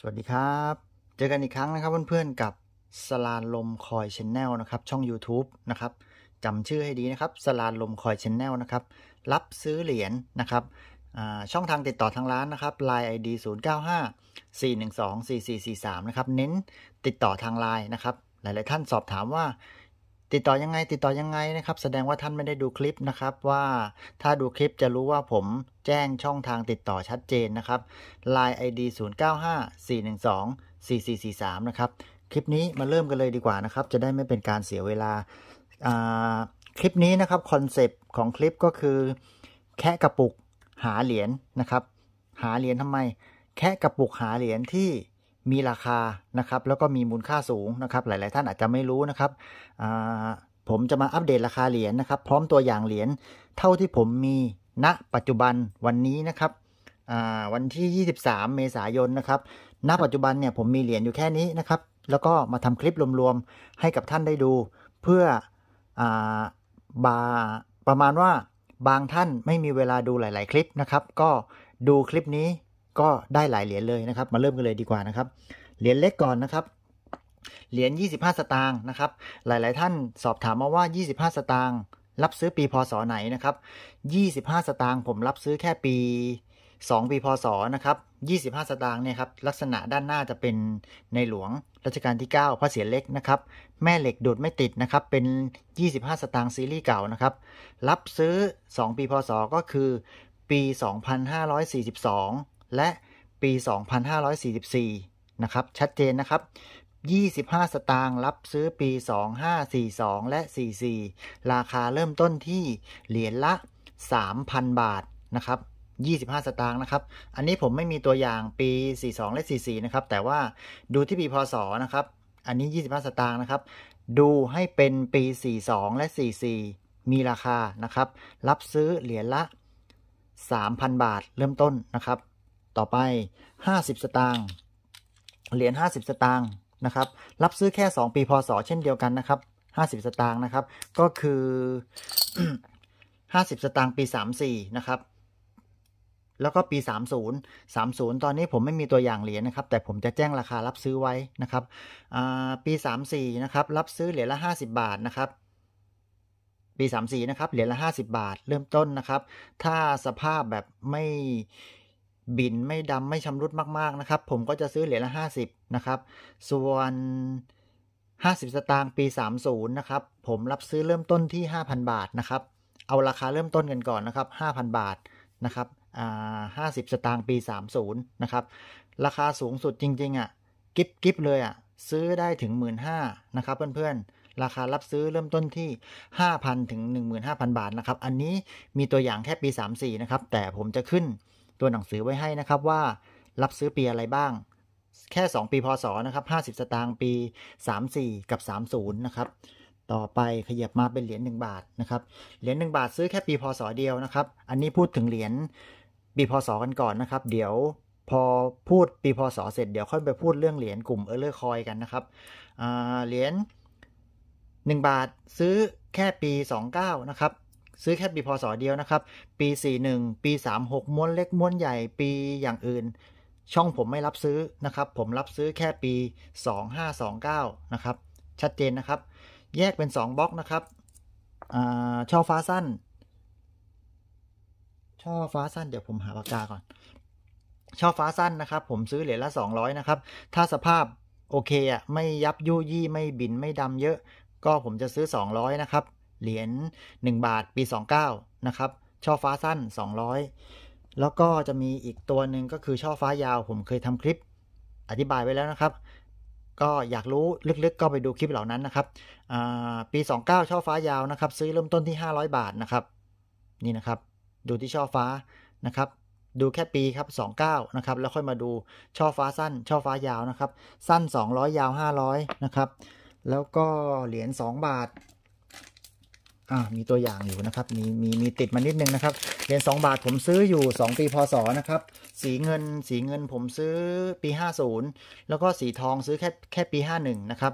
สวัสดีครับ เจอกันอีกครั้งนะครับเพื่อนๆกับสลานลมคอยชแนลนะครับช่อง YouTube นะครับจำชื่อให้ดีนะครับ สลานลมคอยชแนลนะครับรับซื้อเหรียญนนะครับช่องทางติดต่อทางร้านนะครับ l i นย ID 095 412 4443นะครับเน้นติดต่อทางไลน์นะครับ หลายๆท่านสอบถามว่าติดต่อยังไง ติดต่อยังไงนะครับ แสดงว่าท่านไม่ได้ดูคลิปนะครับว่าถ้าดูคลิปจะรู้ว่าผมแจ้งช่องทางติดต่อชัดเจนนะครับ Line ID 095 412 4443 นะครับ คลิปนี้มาเริ่มกันเลยดีกว่านะครับจะได้ไม่เป็นการเสียเวลาคลิปนี้นะครับคอนเซปต์ของคลิปก็คือ แค่กระปุกหาเหรียญนะครับหาเหรียญทำไมแค่กระปุกหาเหรียญที่มีราคานะครับแล้วก็มีมูลค่าสูงนะครับหลายๆ ท่านอาจจะไม่รู้นะครับผมจะมาอัปเดตราคาเหรียญนะครับ พร้อมตัวอย่างเหรียญเท่าที่ผมมีณปัจจุบันวันนี้นะครับวันที่ 23 เมษายนนะครับ ณปัจจุบันเนี่ยผมมีเหรียญอยู่แค่นี้นะครับแล้วก็มาทำคลิปรวมๆให้กับท่านได้ดู เพื่อบาประมาณว่าบางท่านไม่มีเวลาดูหลาย ๆคลิปนะครับ ก็ดูคลิปนี้ก็ได้หลายเหรียญเลยนะครับ มาเริ่มกันเลยดีกว่านะครับ เหรียญเล็กก่อนนะครับ เหรียญ25 สตางค์นะครับ หลาย ๆ ท่านสอบถามมาว่า 25 สตางค์รับซื้อปีพศไหนนะครับ25 สตางค์ผมรับซื้อแค่ปี 2 ปีพศนะครับ25 สตางค์เนี่ยครับลักษณะด้านหน้าจะเป็นในหลวงรัชกาลที่9พระเศียรเล็กนะครับ แม่เหล็กดูดไม่ติดนะครับเป็น 25 สตางค์ซีรีส์เก่านะครับ รับซื้อ 2 ปีพศก็คือปี 2542และปี 2544 นะครับ ชัดเจนนะครับ 25 สตางค์รับซื้อปี 2542 และ 44 ราคาเริ่มต้นที่เหรียญละ 3,000 บาทนะครับ 25 สตางค์นะครับ อันนี้ผมไม่มีตัวอย่างปี 42 และ 44นะครับแต่ว่าดูที่ปีพศนะครับ อันนี้ 25 สตางค์นะครับ ดูให้เป็นปี 42 และ 44 มีราคานะครับ รับซื้อเหรียญละ 3,000 บาท เริ่มต้นนะครับต่อไป 50 สตางค์ เหรียญ50สตางค์นะครับ รับซื้อแค่ 2 ปีพศเช่นเดียวกันนะครับ50สตางค์นะครับ ก็คือ50 สตางค์ปี 34 นะครับ แล้วก็ปี30 30ตอนนี้ผมไม่มีตัวอย่างเหรียญนะครับ แต่ผมจะแจ้งราคารับซื้อไว้นะครับ ปี 34 นะครับ รับซื้อเหรียญละ 50 บาทนะครับ ปี 34 นะครับ เหรียญละ 50 บาท เริ่มต้นนะครับ ถ้าสภาพแบบไม่บินไม่ดำ ไม่ชำรุดมาก ๆ นะครับ ผมก็จะซื้อเหรียญละ 50นะครับ ส่วน 50 สตางค์ปี 30 นะครับ ผมรับซื้อเริ่มต้นที่ 5,000 บาทนะครับ เอาราคาเริ่มต้นกันก่อนนะครับ 5,000 บาทนะครับห้าสิบสตางค์ปี 30 นะครับ ราคาสูงสุดจริง ๆ อ่ะกิฟกิฟเลย อ่ะ ซื้อได้ถึง 1 5ื่นนะครับเพื่อนๆ ราคารับซื้อเริ่มต้นที่5,000ถึง15,000 บาทนะครับอันนี้มีตัวอย่างแค่ปี 34นะครับแต่ผมจะขึ้นตัวหนังสือไว้ให้นะครับว่ารับซื้อปีอะไรบ้าง แค่ 2 ปีพศนะครับ50 สตางค์ปี 34 กับ 30 นะครับ ต่อไปขยับมาเป็นเหรียญ1บาทนะครับเหรียญ1บาทซื้อแค่ปีพศเดียวนะครับ อันนี้พูดถึงเหรียญปีพศกันก่อนนะครับ เดี๋ยวพอพูดปีพศเสร็จ เดี๋ยวค่อยไปพูดเรื่องเหรียญกลุ่มเออร์เลอร์คอยกันนะครับเหรียญ1บาทซื้อแค่ปี 29 นะครับซื้อแค่ปีพศเดียวนะครับ ปี 41ปี 36ม้วนเล็กม้วนใหญ่ ปีอย่างอื่น ช่องผมไม่รับซื้อนะครับ ผมรับซื้อแค่ปี 2529 นะครับ ชัดเจนนะครับ แยกเป็น 2บล็อกนะครับช่อฟ้าสั้นช่อฟ้าสั้นเดี๋ยวผมหาปากกาก่อนช่อฟ้าสั้นนะครับ ผมซื้อเหรียญละ200 นะครับ ถ้าสภาพโอเคอ่ะไม่ยับยุยี่ไม่บินไม่ดำเยอะ ก็ผมจะซื้อ 200 นะครับเหรียญ1บาทปี 29นะครับ ช่อฟ้าสั้น 200 แล้วก็จะมีอีกตัวหนึ่งก็คือช่อฟ้ายาว ผมเคยทำคลิปอธิบายไว้แล้วนะครับ ก็อยากรู้ลึกๆก็ไปดูคลิปเหล่านั้นนะครับปี 29ช่อฟ้ายาวนะครับ ซื้อเริ่มต้นที่ 500 บาทนะครับ นี่นะครับดูที่ช่อฟ้านะครับ ดูแค่ปีครับ 29นะครับแล้วค่อยมาดู ช่อฟ้าสั้นช่อฟ้ายาวนะครับ สั้น 200 ยาว 500นะครับแล้วก็เหรียญ2บาทอ่ามีตัวอย่างอยู่นะครับมีมีมีติดมานิดนึงนะครับ เหรียญ2บาทผมซื้ออยู่ 2 ปีพศนะครับ สีเงินสีเงินผมซื้อปี 50 แล้วก็สีทองซื้อแค่แค่ปี 51 นะครับ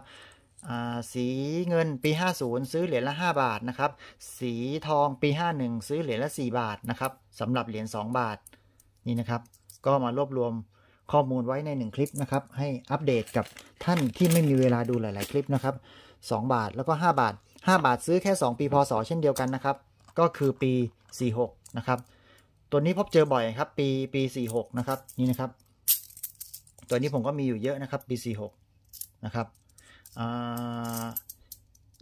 สีเงินปี 50 ซื้อเหรียญละ5 บาทนะครับ สีทองปี 51 ซื้อเหรียญละ4 บาทนะครับสำหรับเหรียญ2บาทนี่นะครับก็มารวบรวมข้อมูลไว้ใน 1 คลิปนะครับ ให้อัปเดตกับท่านที่ไม่มีเวลาดูหลาย ๆคลิปนะครับ2บาทแล้วก็ 5 บาท5 บาทซื้อแค่ 2 ปีพศเช่นเดียวกันนะครับก็คือปี 46นะครับตัวนี้พบเจอบ่อยครับ ปีปี46นะครับนี่นะครับตัวนี้ผมก็มีอยู่เยอะนะครับปี 46นะครับ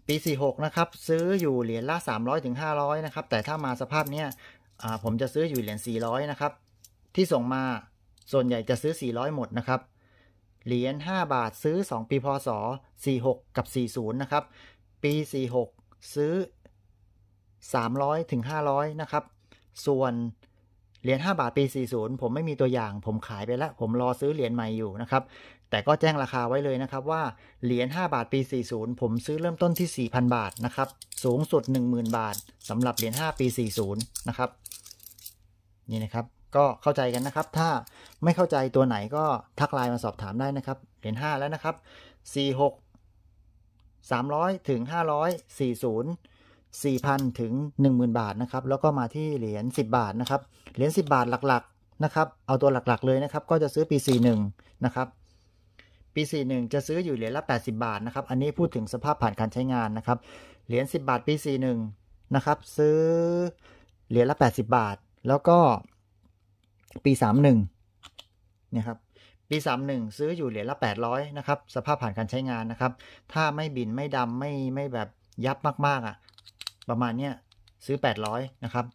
ปี 46นะครับซื้ออยู่เหรียญละ300ถึง500นะครับแต่ถ้ามาสภาพเนี้ยผมจะซื้ออยู่เหรียญ400นะครับที่ส่งมาส่วนใหญ่จะซื้อ 400 หมดนะครับเหรียญ5บาทซื้อ 2 ปีพศ46 กับ40นะครับปี46ซื้อ 300ถึง500นะครับ ส่วนเหรียญ5บาทปี 40 ผมไม่มีตัวอย่างผมขายไปแล้ว ผมรอซื้อเหรียญใหม่ อยู่นะครับ แต่ก็แจ้งราคาไว้เลยนะครับ ว่า เหรียญ5บาทปี 40 ผมซื้อเริ่มต้นที่4,000บาทนะครับ สูงสุด 10,000 บาทสำหรับเหรียญ5ปี40นะครับนี่นะครับก็เข้าใจกันนะครับ ถ้าไม่เข้าใจตัวไหนก็ทักไลน์มาสอบถามได้นะครับเหรียญ5แล้วนะครับ46 300ถึง540 4,000ถึง 10,000 บาทนะครับ แล้วก็มาที่เหรียญ10 บาทนะครับเหรียญ10 บาทหลักๆ นะครับ เอาตัวหลักๆเลยนะครับ ก็จะซื้อปี41นะครับปี 41 จะซื้ออยู่เหรียญละ80 บาทนะครับอันนี้พูดถึงสภาพผ่านการใช้งานนะครับเหรียญ10 บาท ปี41นะครับซื้อเหรียญละ 80 บาท แล้วก็ปี 31เนี่ยครับปี31 ซื้ออยู่เหรียญละ 800นะครับสภาพผ่านการใช้งานนะครับ ถ้าไม่บินไม่ดำไม่ไม่แบบยับมากๆอะ่ะประมาณเนี้ย ซื้อ 800 นะครับ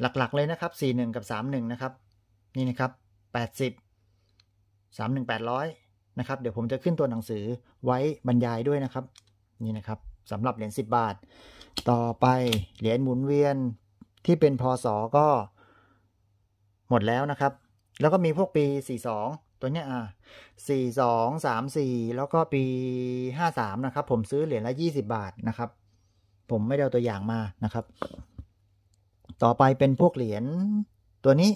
หลักๆเลยนะครับ 41 กับ 31นะครับนี่นะครับ 80 31 800นะครับเดี๋ยวผมจะขึ้นตัวหนังสือไว้บรรยายด้วยนะครับนี่นะครับสำหรับเหรียญ10 บาท ต่อไปเหรียญหมุนเวียนที่เป็นพศก็หมดแล้วนะครับ แล้วก็มีพวกปี 42ตัวเนี้ยอ่าสี่สองสามสี่แล้วก็ปีห้าสามนะครับ ผมซื้อเหรียญละยี่สิบาทนะครับ ผมไม่ได้เอาตัวอย่างมานะครับ ต่อไปเป็นพวกเหรียญตัวนี้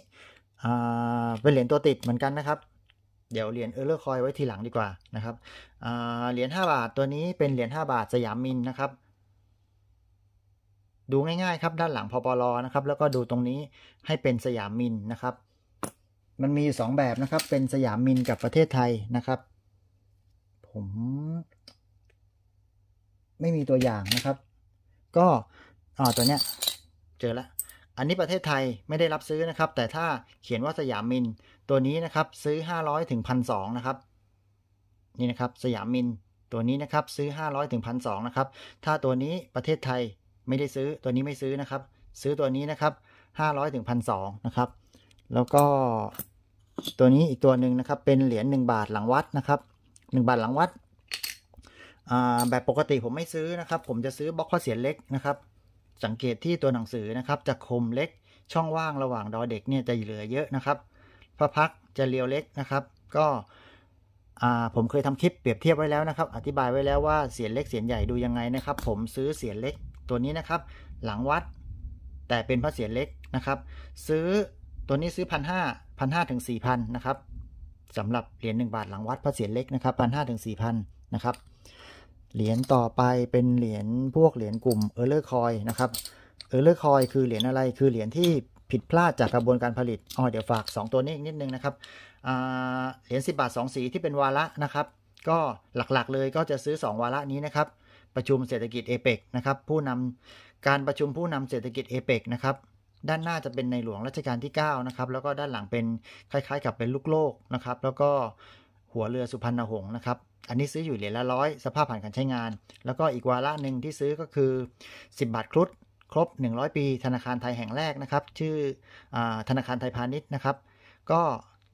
อ่าเป็นเหรียญตัวติดเหมือนกันนะครับ เดี๋ยวเหรียญเออร์เลอร์คอยไว้ทีหลังดีกว่านะครับอ่าเหรียญห้าบาทตัวนี้เป็นเหรียญห้าบาทสยามมินนะครับ ดูง่ายๆครับด้านหลังพอปลอนะครับแล้วก็ดูตรงนี้ให้เป็นสยามมินนะครับมันมีสองแบบนะครับเป็นสยามมินกับประเทศไทยนะครับ ผม ไม่มีตัวอย่างนะครับ ก็อ๋อตัวเนี้ย เจอแล้วอันนี้ประเทศไทยไม่ได้รับซื้อนะครับ แต่ถ้าเขียนว่าสยามมินตัวนี้นะครับ ซื้อ 500 ถึงพันสนะครับ นี่นะครับ สยามมินตัวนี้นะครับ ซื้อ 500ถึงพันสนะครับ ถ้าตัวนี้ประเทศไทยไม่ได้ซื้อตัวนี้ไม่ซื้อนะครับ ซื้อตัวนี้นะครับ500ถึงพันสนะครับแล้วก็ตัวนี้อีกตัวหนึ่งนะครับ เป็นเหรียญ1บาทหลังวัดนะครับ 1 บาทหลังวัด แบบปกติผมไม่ซื้อนะครับ ผมจะซื้อบล็อกข้อเสียเล็กนะครับ สังเกตที่ตัวหนังสือนะครับ จะคมเล็กช่องว่างระหว่างดอเด็กเนี่ยจะเหลือเยอะนะครับพระพักจะเรียวเล็กนะครับ ก็ผมเคยทำคลิปเปรียบเทียบไว้แล้วนะครับ อธิบายไว้แล้วว่าเสียนเล็กเสียนใหญ่ดูยังไงนะครับ ผมซื้อเสียนเล็กตัวนี้นะครับ หลังวัด แต่เป็นพระเสียนเล็กนะครับ ซื้อตัวนี้ซื้อพันห้าพันห้าถึงสี่พันนะครับสำหรับเหรียญหนึ่งบาทหลังวัดพระเศียรเล็กนะครับพันห้าถึงสี่พันนะครับเหรียญต่อไปเป็นเหรียญพวกเหรียญกลุ่มเออร์เลอร์คอยนะครับเออร์เลอร์คอยคือเหรียญอะไรคือเหรียญที่ผิดพลาดจากกระบวนการผลิตอ๋อเดี๋ยวฝาก 2 ตัวนี้อีกนิดนึงนะครับเหรียญ10บาท2สีที่เป็นวาระนะครับ ก็หลักๆเลยก็จะซื้อ 2 วาระนี้นะครับ ประชุมเศรษฐกิจเอเปกนะครับผู้นำการประชุมผู้นำเศรษฐกิจเอเปกนะครับด้านหน้าจะเป็นในหลวงรัชกาลที่9นะครับ แล้วก็ด้านหลังเป็นคล้าย ๆ กับเป็นลูกโลกนะครับ แล้วก็หัวเรือสุพรรณหงษ์นะครับ อันนี้ซื้ออยู่เหรียญละร้อยสภาพผ่านการใช้งาน แล้วก็อีกวาระหนึ่งที่ซื้อก็คือ 10 บาทครุฑครบ 100 ปี ธนาคารไทยแห่งแรกนะครับ ชื่ออธนาคารไทยพาณิชย์นะครับ ก็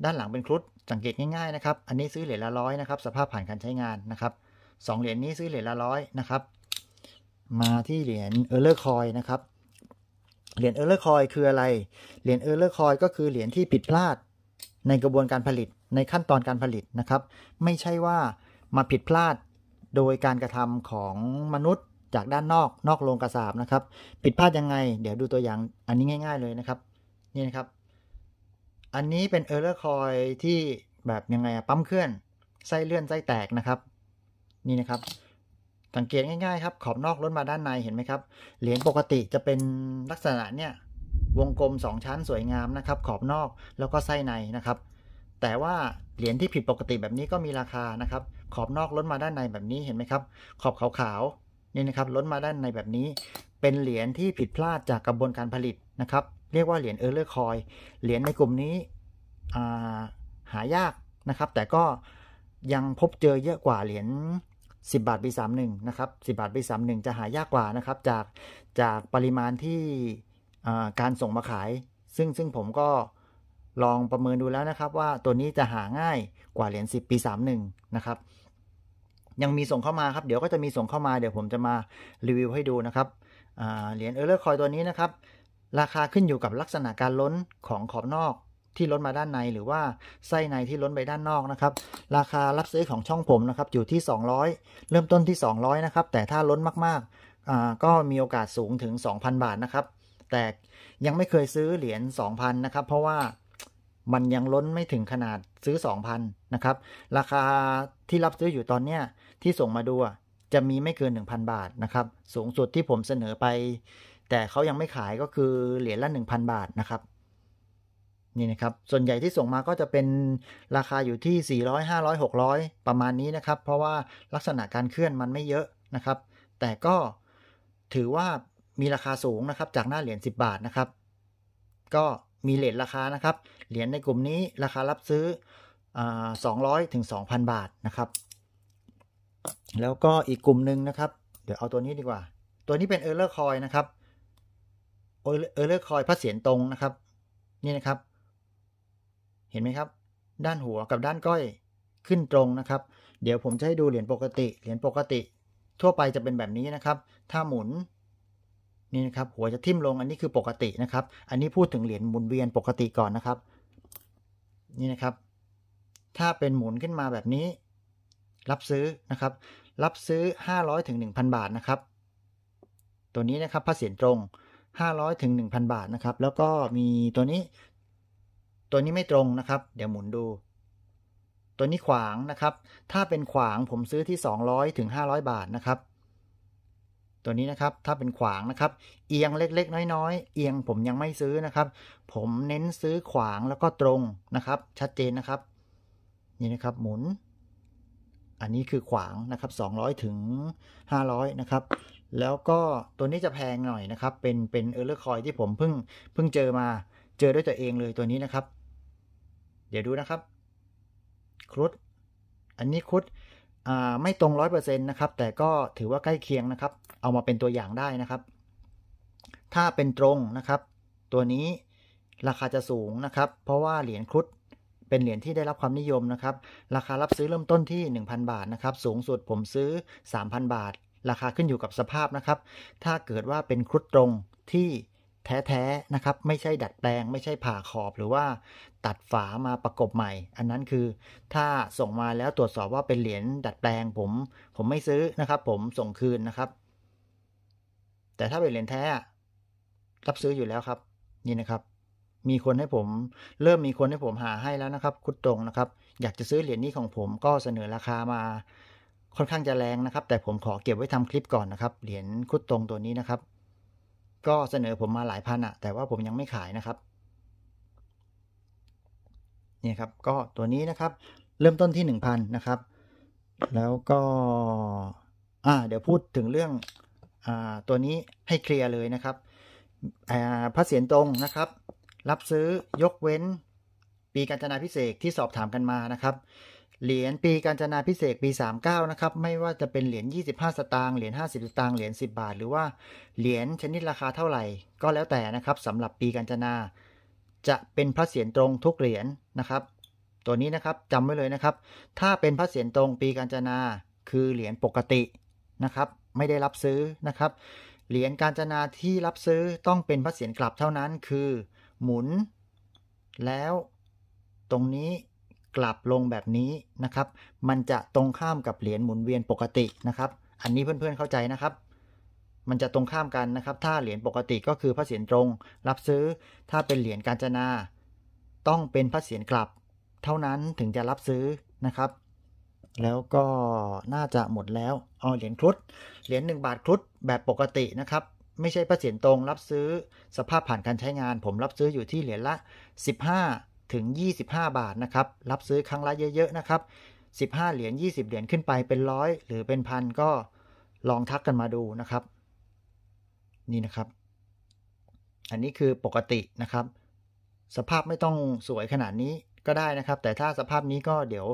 ด้านหลังเป็นครุฑสังเกตง่ายๆนะครับ อันนี้ซื้อเหรียญละร้อยนะครับสภาพผ่านการใช้งานนะครับสองเหรียญนี้ซื้อเหรียญละร้อยนะครับ มาที่เหรียญเออร์เลอร์คอยนะครับเหรียญเออร์เลอร์คอยคืออะไร เหรียญเออร์เลอร์คอยก็คือเหรียญที่ผิดพลาดในกระบวนการผลิตในขั้นตอนการผลิตนะครับ ไม่ใช่ว่ามาผิดพลาดโดยการกระทำของมนุษย์จากด้านนอกนอกโรงกระสาบนะครับ ผิดพลาดยังไง เดี๋ยวดูตัวอย่างอันนี้ง่าย ๆ เลยนะครับ นี่นะครับ อันนี้เป็นเออร์เลอร์คอยที่แบบยังไงปั๊มเคลื่อน ไส้เลื่อนไส้แตกนะครับ นี่นะครับสังเกตง่ายๆครับขอบนอกล้นมาด้านในเห็นไหมครับเหรียญปกติจะเป็นลักษณะเนี่ยวงกลม 2 ชั้นสวยงามนะครับขอบนอกแล้วก็ไส้ในนะครับ แต่ว่าเหรียญที่ผิดปกติแบบนี้ก็มีราคานะครับขอบนอกล้นมาด้านในแบบนี้เห็นไหมครับขอบขาวๆนี่นะครับล้นมาด้านในแบบนี้ เป็นเหรียญที่ผิดพลาดจากกระบวนการผลิตนะครับ เรียกว่าเหรียญเออร์เลอร์คอยเหรียญในกลุ่มนี้หายากนะครับแต่ก็ยังพบเจอเยอะกว่าเหรียญสิบาทปีสามหนึ่งนะครับสิบาทปีสามหนึ่งจะหา ยากกว่านะครับจากจากปริมาณที่การส่งมาขาย ซึ่งซึ่งผมก็ลองประเมินดูแล้วนะครับ ว่าตัวนี้จะหาง่ายกว่า เหรียญสิบปีสา่งนะครับยังมีส่งเข้ามาครับเดี๋ยวก็จะมีส่งเข้ามาเดี๋ยวผมจะมารีวิวให้ดูนะครับเหรียญเออร์เลอร์คอยตัวนี้นะครับ ราคาขึ้นอยู่กับลักษณะการล้นของขอบนอกที่ล้นมาด้านในหรือว่าไส้ในที่ล้นไปด้านนอกนะครับ ราคารับซื้อของช่องผมนะครับอยู่ที่ 200 เริ่มต้นที่ 200นะครับแต่ถ้าล้นมากๆก็มีโอกาสสูงถึง 2,000 บาทนะครับ แต่ยังไม่เคยซื้อเหรียญ2,000นะครับเพราะว่ามันยังล้นไม่ถึงขนาดซื้อ 2,000นะครับราคาที่รับซื้ออยู่ตอนเนี้ยที่ส่งมาดูจะมีไม่เกิน 1,000 บาทนะครับ สูงสุดที่ผมเสนอไป แต่เขายังไม่ขายก็คือเหรียญละ 1,000 บาทนะครับนี่นะครับ ส่วนใหญ่ที่ส่งมาก็จะเป็นราคาอยู่ที่400 500 600 ประมาณนี้นะครับ เพราะว่าลักษณะการเคลื่อนมันไม่เยอะนะครับ แต่ก็ถือว่ามีราคาสูงนะครับจากหน้าเหรียญ10 บาทนะครับ ก็มีเลทราคานะครับ เหรียญในกลุ่มนี้ราคารับซื้อสองร้อยถึงสองพันบาทนะครับ แล้วก็อีกกลุ่มหนึ่งนะครับ เดี๋ยวเอาตัวนี้ดีกว่า ตัวนี้เป็นเออร์เลอร์คอยนะครับเออร์เลอร์คอยพระเสียรตรงนะครับ นี่นะครับเห็นไหมครับ ด้านหัวกับด้านก้อย ขึ้นตรงนะครับ เดี๋ยวผมจะให้ดูเหรียญปกติ เหรียญปกติ ทั่วไปจะเป็นแบบนี้นะครับ ถ้าหมุนนี่นะครับหัวจะทิ่มลงอันนี้คือปกตินะครับ อันนี้พูดถึงเหรียญหมุนเวียนปกติก่อนนะครับนี่นะครับ ถ้าเป็นหมุนขึ้นมาแบบนี้ รับซื้อนะครับ รับซื้อ 500ถึงงพันบาทนะครับ ตัวนี้นะครับะเศีตรง 500ถึงงพันบาทนะครับ แล้วก็มีตัวนี้ตัวนี้ไม่ตรงนะครับ เดี๋ยวหมุนดู ตัวนี้ขวางนะครับ ถ้าเป็นขวางผมซื้อที่200ถึง500 บาทนะครับ ตัวนี้นะครับถ้าเป็นขวางนะครับ เอียงเล็กๆ น้อย ๆ เอียงผมยังไม่ซื้อนะครับ ผมเน้นซื้อขวางแล้วก็ตรงนะครับ ชัดเจนนะครับ นี่นะครับหมุน อันนี้คือขวางนะครับ 200ถึง500 นะครับ แล้วก็ตัวนี้จะแพงหน่อยนะครับ เป็นเป็นเออร์เลอร์คอยที่ผมเพิ่งเพิ่งเจอมาเจอด้วยตัวเองเลยตัวนี้นะครับเดี๋ยวดูนะครับ ครุฑอันนี้ครุฑไม่ตรงร้อยเปอร์เซ็นต์นะครับ แต่ก็ถือว่าใกล้เคียงนะครับ เอามาเป็นตัวอย่างได้นะครับ ถ้าเป็นตรงนะครับ ตัวนี้ราคาจะสูงนะครับ เพราะว่าเหรียญครุฑเป็นเหรียญที่ได้รับความนิยมนะครับ ราคารับซื้อเริ่มต้นที่ 1,000 บาทนะครับ สูงสุดผมซื้อ 3,000 บาท ราคาขึ้นอยู่กับสภาพนะครับ ถ้าเกิดว่าเป็นครุฑตรงที่แท้ ๆ นะครับ ไม่ใช่ดัดแปลง ไม่ใช่ผ่าขอบ หรือว่า ตัดฝามาประกบใหม่ อันนั้นคือถ้าส่งมาแล้วตรวจสอบว่าเป็นเหรียญดัดแปลง ผม ผมไม่ซื้อนะครับ ผมส่งคืนนะครับ แต่ถ้าเป็นเหรียญแท้รับซื้ออยู่แล้วครับนี่นะครับ มีคนให้ผม เริ่มมีคนให้ผมหาให้แล้วนะครับ คุณตรงนะครับ อยากจะซื้อเหรียญนี้ของผมก็เสนอราคามา ค่อนข้างจะแรงนะครับ แต่ผมขอเก็บไว้ทำคลิปก่อนนะครับ เหรียญคุดตรงตัวนี้นะครับก็เสนอผมมาหลายพันอะแต่ว่าผมยังไม่ขายนะครับนี่ครับ ก็ตัวนี้นะครับเริ่มต้นที่1,000นะครับ แล้วก็อ่าเดี๋ยวพูดถึงเรื่องอ่าตัวนี้ให้เคลียร์เลยนะครับอ่าพระเศียนตรงนะครับ รับซื้อยกเว้น ปีการจนาพิเศษที่สอบถามกันมานะครับเหรียญปีการจนาพิเศษปี 39นะครับ ไม่ว่าจะเป็นเหรียญ25 สตางค์เหรียญ50 สตางค์เหรียญ10 บาทหรือว่าเหรียญชนิดราคาเท่าไหร่ ก็แล้วแต่นะครับสำหรับปีการจนา จะเป็นพระเศียรตรงทุกเหรียญนะครับ ตัวนี้นะครับจำไว้เลยนะครับ ถ้าเป็นพระเศียรตรงปีการจนาคือเหรียญปกตินะครับ ไม่ได้รับซื้อนะครับ เหรียญการจนาที่รับซื้อต้องเป็นพระเศียรกลับเท่านั้นคือหมุน แล้วตรงนี้กลับลงแบบนี้นะครับ มันจะตรงข้ามกับเหรียญหมุนเวียนปกตินะครับ อันนี้เพื่อนๆเข้าใจนะครับ มันจะตรงข้ามกันนะครับ ถ้าเหรียญปกติก็คือพระเศียรตรงรับซื้อ ถ้าเป็นเหรียญกาญจนา ต้องเป็นพระเศียรกลับ เท่านั้นถึงจะรับซื้อนะครับ แล้วก็น่าจะหมดแล้วเอาเหรียญครุฑ เหรียญ1บาทครุฑแบบปกตินะครับ ไม่ใช่พระเศียรตรงรับซื้อ สภาพผ่านการใช้งาน ผมรับซื้ออยู่ที่เหรียญละ15ถึง 25 บาทนะครับ รับซื้อครั้งละเยอะ ๆ นะครับ 15 เหรียญ 20 เหรียญ ขึ้นไป เป็นร้อยหรือเป็นพันก็ลองทักกันมาดูนะครับ นี่นะครับ อันนี้คือปกตินะครับ สภาพไม่ต้องสวยขนาดนี้ก็ได้นะครับ แต่ถ้าสภาพนี้ก็เดี๋ยว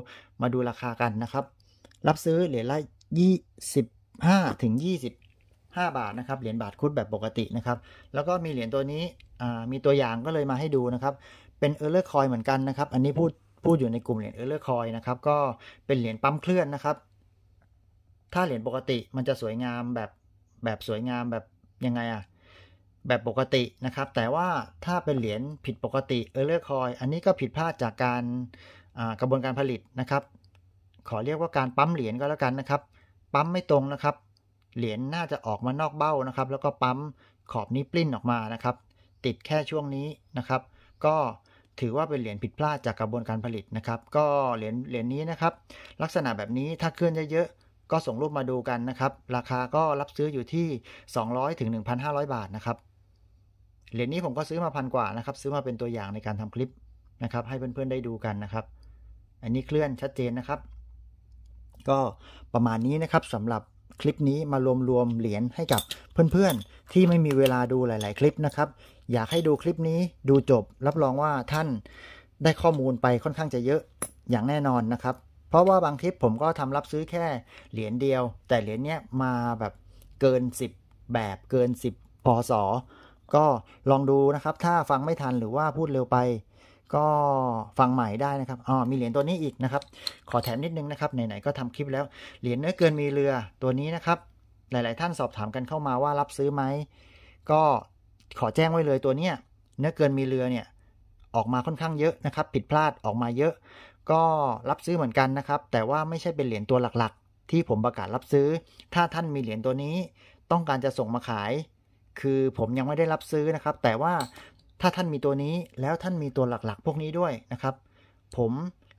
มาดูราคากันนะครับ รับซื้อเหรียญละ 25 ถึง20 5บาทนะครับ เหรียญบาทคุดแบบปกตินะครับ แล้วก็มีเหรียญตัวนี้มีตัวอย่างก็เลยมาให้ดูนะครับเป็นเออ์เลอร์คอยเหมือนกันนะครับ อันนี้พูด พูดอยู่ในกลุ่มเหรียญเออ์เลอร์คอยนะครับ ก็เป็นเหรียญปั๊มเคลื่อนนะครับ ถ้าเหรียญปกติมันจะสวยงามแบบแบบสวยงามแบบยังไงอะแบบปกตินะครับ แต่ว่าถ้าเป็นเหรียญผิดปกติ e r r เลอร์คอันนี้ก็ผิดพลาดจากการกระบวนการผลิตนะครับ ขอเรียกว่าการปั๊มเหรียญก็แล้วกันนะครับ ปั๊มไม่ตรงนะครับ เหรียญน่าจะออกมานอกเบ้านะครับ แล้วก็ปั๊มขอบนี้ปลิ้นออกมานะครับ ติดแค่ช่วงนี้นะครับ ก็ถือว่าเป็นเหรียญผิดพลาดจากกระบวนการผลิตนะครับ ก็เหรียญเหรียญนี้นะครับ ลักษณะแบบนี้ถ้าเคลื่อนเยอะๆก็ส่งรูปมาดูกันนะครับ ราคาก็รับซื้ออยู่ที่ 200ถึง1,500 บาทนะครับเหรียญนี้ผมก็ซื้อมาพันกว่านะครับซื้อมาเป็นตัวอย่างในการทำคลิปนะครับ ให้เพื่อนๆ ได้ดูกันนะครับ อันนี้เคลื่อนชัดเจนนะครับ ก็ประมาณนี้นะครับสำหรับคลิปนี้มารวมรวมเหรียญให้กับเพื่อนๆ ที่ไม่มีเวลาดูหลายๆ คลิปนะครับอยากให้ดูคลิปนี้ดูจบ รับรองว่าท่านได้ข้อมูลไปค่อนข้างจะเยอะอย่างแน่นอนนะครับ เพราะว่าบางคลิปผมก็ทำรับซื้อแค่เหรียญเดียว แต่เหรียญเนี้ยมาแบบเกิน 10 แบบเกิน 10พอก็ลองดูนะครับ ถ้าฟังไม่ทันหรือว่าพูดเร็วไป ก็ฟังใหม่ได้นะครับอ๋อมีเหรียญตัวนี้อีกนะครับ ขอแถมนิดนึงนะครับไหนๆก็ทำคลิปแล้วเหรียญเนื้อเกินมีเรือตัวนี้นะครับ หลาย ๆ ท่านสอบถามกันเข้ามาว่ารับซื้อไหมก็ขอแจ้งไว้เลยตัวเนี้ย เนื้อเกินมีเรือเนี่ย ออกมาค่อนข้างเยอะนะครับผิดพลาดออกมาเยอะ ก็รับซื้อเหมือนกันนะครับ แต่ว่าไม่ใช่เป็นเหรียญตัวหลักๆ ที่ผมประกาศรับซื้อ ถ้าท่านมีเหรียญตัวนี้ต้องการจะส่งมาขาย คือผมยังไม่ได้รับซื้อนะครับ แต่ว่าถ้าท่านมีตัวนี้แล้วท่านมีตัวหลักๆ พวกนี้ด้วยนะครับ ผม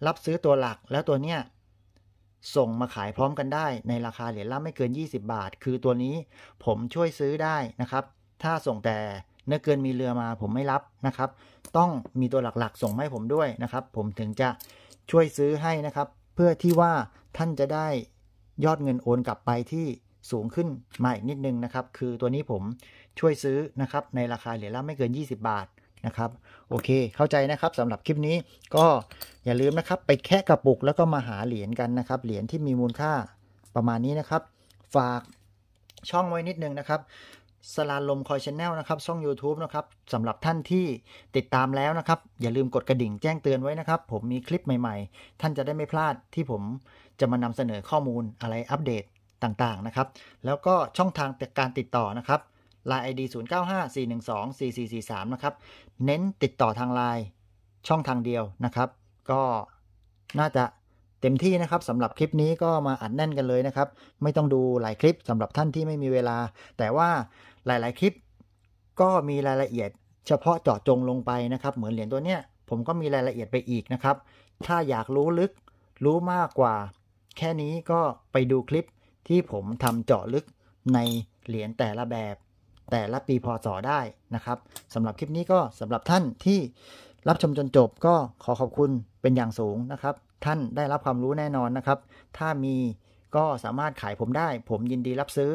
รับซื้อตัวหลักแล้วตัวเนี้ยส่งมาขายพร้อมกันได้ ในราคาเหรียญละไม่เกิน 20 บาท คือตัวนี้ ผมช่วยซื้อได้นะครับถ้าส่งแต่เนื้อเกินมีเรือมาผมไม่รับนะครับ ต้องมีตัวหลักๆส่งให้ผมด้วยนะครับ ผมถึงจะช่วยซื้อให้นะครับ เพื่อที่ว่าท่านจะได้ยอดเงินโอนกลับไปที่สูงขึ้นมาอีกนิดนึงนะครับ คือตัวนี้ผมช่วยซื้อนะครับ ในราคาเหรียญละไม่เกิน 20 บาทนะครับ โอเคเข้าใจนะครับสำหรับคลิปนี้ก็อย่าลืมนะครับ ไปแค่กระปุกแล้วก็มาหาเหรียญกันนะครับเหรียญที่มีมูลค่าประมาณนี้นะครับ ฝากช่องไว้นิดนึงนะครับสลาลมคอยชแนลนะครับ ช่อง YouTube นะครับสำหรับท่านที่ติดตามแล้วนะครับ อย่าลืมกดกระดิ่งแจ้งเตือนไว้นะครับ ผมมีคลิปใหม่ๆ ท่านจะได้ไม่พลาดที่ผมจะมานำเสนอข้อมูลอะไรอัปเดตต่าง ๆ นะครับ แล้วก็ช่องทางการติดต่อนะครับ Line ID 0954124443 นะครับ เน้นติดต่อทางไลน์ช่องทางเดียวนะครับก็น่าจะเต็มที่นะครับสำหรับคลิปนี้ก็มาอัดแน่นกันเลยนะครับไม่ต้องดูหลายคลิปสำหรับท่านที่ไม่มีเวลา แต่ว่าหลายๆคลิปก็มีรายละเอียด เฉพาะเจาะจงลงไปนะครับ เหมือนเหรียญตัวเนี้ย ผมก็มีรายละเอียดไปอีกนะครับ ถ้าอยากรู้ลึกรู้มากกว่า แค่นี้ก็ไปดูคลิปที่ผมทำเจาะลึกในเหรียญแต่ละแบบ แต่ละปีพศได้นะครับสำหรับคลิปนี้ก็สำหรับท่านที่รับชมจนจบก็ขอขอบคุณเป็นอย่างสูงนะครับ ท่านได้รับความรู้แน่นอนนะครับ ถ้ามีก็สามารถขายผมได้ ผมยินดีรับซื้อ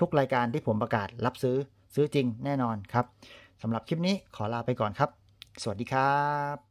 ทุกรายการที่ผมประกาศรับซื้อซื้อจริงแน่นอนครับสำหรับคลิปนี้ขอลาไปก่อนครับ สวัสดีครับ